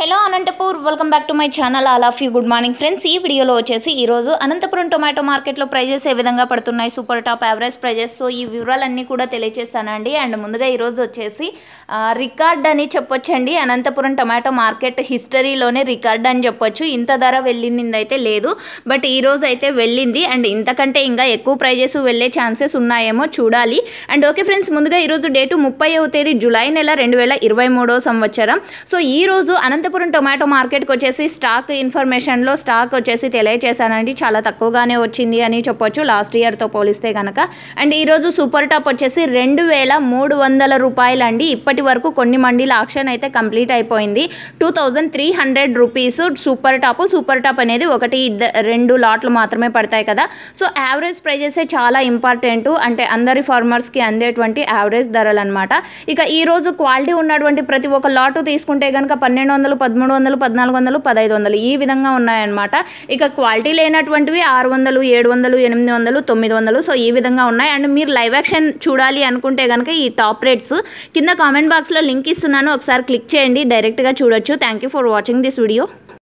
hello Anantapur welcome back to my channel all of you good morning friends ఈ వీడియోలో వచ్చేసి ఈరోజు అనంతపురం టొమాటో మార్కెట్లో ప్రైజెస్ ఏ విధంగా పడుతున్నాయి super top average prices so ఈ వివరాలన్నీ కూడా తెలియజేస్తానండి అండ్ ముందుగా ఈరోజు వచ్చేసి రికార్డ్ అని చెప్పొచ్చండి అనంతపురం టొమాటో మార్కెట్ హిస్టరీలోనే రికార్డ్ అని చెప్పొచ్చు ఇంత ధర వెళ్ళిందైతే లేదు బట్ ఈరోజు అయితే వెళ్ళింది అండ్ ఇంతకంటే ఇంకా ఎక్కువ ప్రైజెస్ వెళ్ళే ఛాన్సెస్ ఉన్నాయేమో చూడాలి అండ్ ఓకే ఫ్రెండ్స్ ముందుగా ఈరోజు డేటు ముప్పై తేదీ జూలై నెల రెండు వేల ఇరవై మూడో సంవత్సరం సో ఈరోజు అనంత అనంతపురం టొమాటో మార్కెట్కి వచ్చేసి స్టాక్ ఇన్ఫర్మేషన్లో స్టాక్ వచ్చేసి తెలియజేశానండి చాలా తక్కువగానే వచ్చింది అని చెప్పొచ్చు లాస్ట్ ఇయర్తో పోలిస్తే కనుక అండ్ ఈరోజు సూపర్ టాప్ వచ్చేసి రెండు వేల మూడు వందల రూపాయలండి ఇప్పటి వరకు కొన్ని మండీల ఆక్షన్ అయితే కంప్లీట్ అయిపోయింది two thousand three hundred rupees super top super top అనేది ఒకటి రెండు లాట్లు మాత్రమే పడతాయి కదా సో యావరేజ్ ప్రైజెసే చాలా ఇంపార్టెంట్ అంటే అందరి ఫార్మర్స్కి అందేటువంటి యావరేజ్ ధరలు అనమాట ఇక ఈరోజు క్వాలిటీ ఉన్నటువంటి ప్రతి ఒక్క లాటు తీసుకుంటే కనుక పన్నెండు వందలు వందలు పదమూడు వందలు పద్నాలుగు వందలు పదహైదు వందలు ఈ విధంగా ఉన్నాయన్నమాట ఇక క్వాలిటీ లేనటువంటివి ఆరు వందలు ఏడు వందలు ఎనిమిది వందలు తొమ్మిది వందలు సో ఈ విధంగా ఉన్నాయి అండ్ మీరు లైవ్ యాక్షన్ చూడాలి అనుకుంటే కనుక ఈ టాప్ రేట్స్ కింద కామెంట్ బాక్స్లో లింక్ ఇస్తున్నాను ఒకసారి క్లిక్ చేయండి డైరెక్ట్గా చూడొచ్చు thank you for watching this video